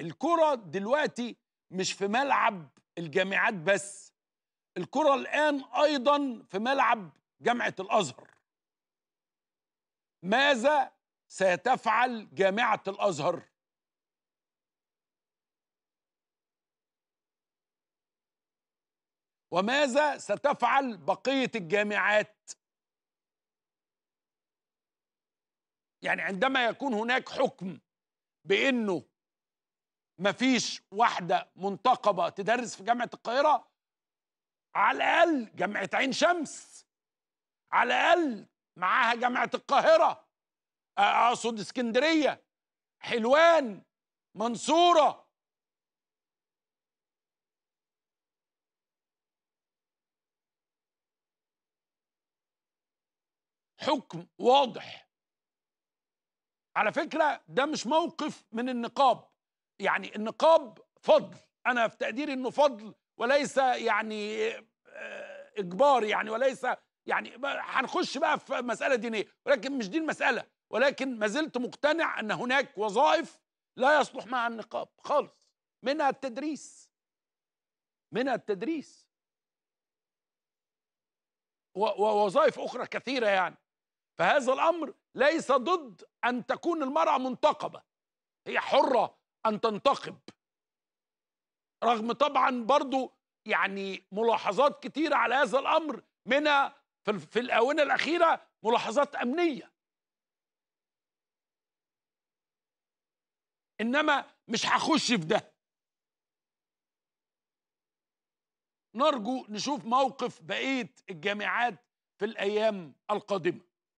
الكرة دلوقتي مش في ملعب الجامعات بس الكرة الآن أيضا في ملعب جامعة الأزهر ماذا ستفعل جامعة الأزهر وماذا ستفعل بقية الجامعات يعني عندما يكون هناك حكم بانه مفيش واحده منتقبه تدرس في جامعه القاهره على الاقل جامعه عين شمس على الاقل معاها جامعه القاهره اقصد اسكندريه حلوان منصوره حكم واضح على فكرة ده مش موقف من النقاب يعني النقاب فضل أنا في تقديري أنه فضل وليس يعني آه، إجبار يعني وليس يعني هنخش بقى في مسألة دينية ولكن مش دي المسألة ولكن ما زلت مقتنع أن هناك وظائف لا يصلح مع النقاب خالص منها التدريس منها التدريس ووظائف أخرى كثيرة يعني فهذا الأمر ليس ضد أن تكون المرأة منتقبة هي حرة أن تنتقب رغم طبعا برضو يعني ملاحظات كتيرة على هذا الأمر منها في الآونة الأخيرة ملاحظات أمنية إنما مش هخش في ده نرجو نشوف موقف بقية الجامعات في الأيام القادمة